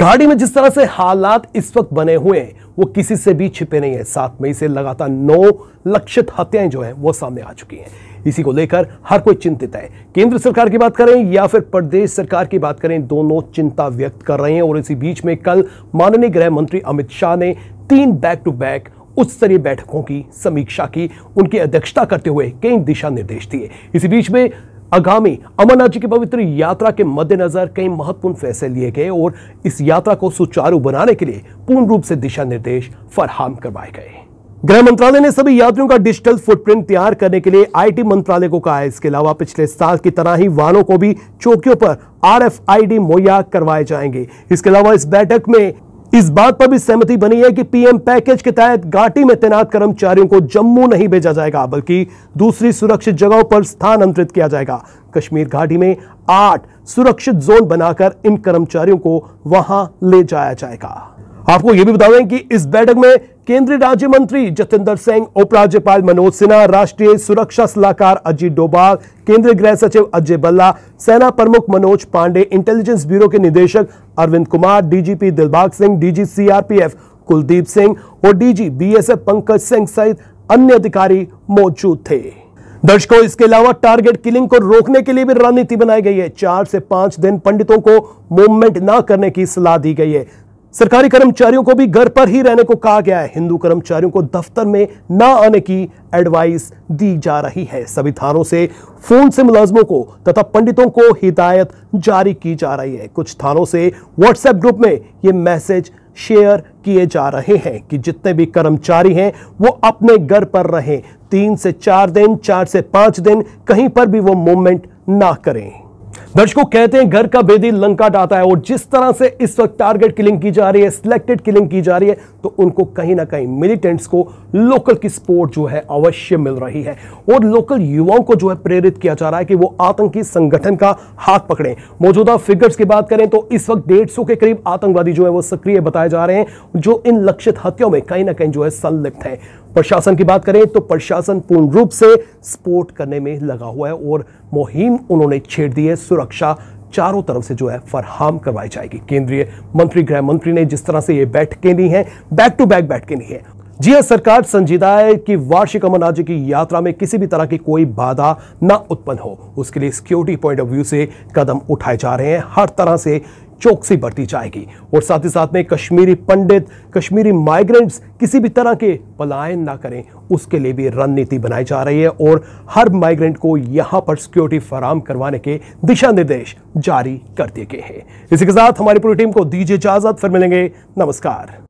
गाड़ी में जिस तरह से हालात इस वक्त बने हुए हैं वो किसी से भी छिपे नहीं है सात मई से लगातार नौ लक्षित हत्याएं जो है वो सामने आ चुकी हैं इसी को लेकर हर कोई चिंतित है केंद्र सरकार की बात करें या फिर प्रदेश सरकार की बात करें दोनों चिंता व्यक्त कर रहे हैं और इसी बीच में कल माननीय गृह मंत्री अमित शाह ने तीन बैक टू बैक उच्च स्तरीय बैठकों की समीक्षा की उनकी अध्यक्षता करते हुए कई दिशा निर्देश दिए इसी बीच में आगामी अमरनाथ जी की पवित्र यात्रा के मद्देनजर कई महत्वपूर्ण फैसले लिए गए और इस यात्रा को सुचारू बनाने के लिए पूर्ण रूप से दिशा निर्देश फरहम करवाए गए गृह मंत्रालय ने सभी यात्रियों का डिजिटल फुटप्रिंट तैयार करने के लिए आईटी मंत्रालय को कहा है इसके अलावा पिछले साल की तरह ही वाहनों को भी चौकियों पर आरएफआईडी मुहैया करवाए जाएंगे इसके अलावा इस बैठक में इस बात पर भी सहमति बनी है कि पीएम पैकेज के तहत घाटी में तैनात कर्मचारियों को जम्मू नहीं भेजा जाएगा बल्कि दूसरी सुरक्षित जगहों पर स्थानांतरित किया जाएगा कश्मीर घाटी में आठ सुरक्षित जोन बनाकर इन कर्मचारियों को वहां ले जाया जाएगा आपको यह भी बता दें कि इस बैठक में केंद्रीय राज्य मंत्री जतेंद्र सिंह उपराज्यपाल मनोज सिन्हा राष्ट्रीय सुरक्षा सलाहकार अजीत डोभाल केंद्रीय गृह सचिव अजय बल्ला सेना प्रमुख मनोज पांडे इंटेलिजेंस ब्यूरो के निदेशक Arvind Kumar DGP Dilbag Singh DG CRPF Kuldeep Singh और डीजी बीएसएफ पंकज सिंह सहित अन्य अधिकारी मौजूद थे दर्शकों इसके अलावा टारगेट किलिंग को रोकने के लिए भी रणनीति बनाई गई है चार से पांच दिन पंडितों को मूवमेंट ना करने की सलाह दी गई है सरकारी कर्मचारियों को भी घर पर ही रहने को कहा गया है हिंदू कर्मचारियों को दफ्तर में ना आने की एडवाइस दी जा रही है सभी थानों से फोन से मुलाजमों को तथा पंडितों को हिदायत जारी की जा रही है कुछ थानों से व्हाट्सएप ग्रुप में ये मैसेज शेयर किए जा रहे हैं कि जितने भी कर्मचारी हैं वो अपने घर पर रहें तीन से चार दिन चार से पांच दिन कहीं पर भी वो मूवमेंट ना करें दर्शकों कहते हैं घर का बेदी लंका डाता है और जिस तरह से इस वक्त टारगेट किलिंग की जा रही है सिलेक्टेड किलिंग की जा रही है तो उनको कहीं ना कहीं मिलिटेंट्स को लोकल की सपोर्ट जो है अवश्य मिल रही है और लोकल युवाओं को जो है प्रेरित किया जा रहा है कि वो आतंकी संगठन का हाथ पकड़े मौजूदा फिगर्स की बात करें तो इस वक्त डेढ़ के करीब आतंकवादी जो है वो सक्रिय बताए जा रहे हैं जो इन लक्षित हत्याओं में कहीं ना कहीं जो है संलिप्त है प्रशासन की बात करें तो प्रशासन पूर्ण रूप से सपोर्ट करने में लगा हुआ है और मुहिम उन्होंने छेड़ दी है सुरक्षा चारों तरफ से जो है फरहाम करवाई जाएगी केंद्रीय मंत्री गृह मंत्री ने जिस तरह से ये बैठकें ली हैं बैक टू बैक बैठकें ली है जी हाँ सरकार संजीदा है कि वार्षिक अमरनाथ जी की यात्रा में किसी भी तरह की कोई बाधा ना उत्पन्न हो उसके लिए सिक्योरिटी पॉइंट ऑफ व्यू से कदम उठाए जा रहे हैं हर तरह से चौकसी बरती जाएगी और साथ ही साथ में कश्मीरी पंडित कश्मीरी माइग्रेंट्स किसी भी तरह के पलायन ना करें उसके लिए भी रणनीति बनाई जा रही है और हर माइग्रेंट को यहां पर सिक्योरिटी फराम करवाने के दिशा निर्देश जारी कर दिए गए हैं इसी के साथ हमारी पूरी टीम को दीजिए इजाजत फिर मिलेंगे नमस्कार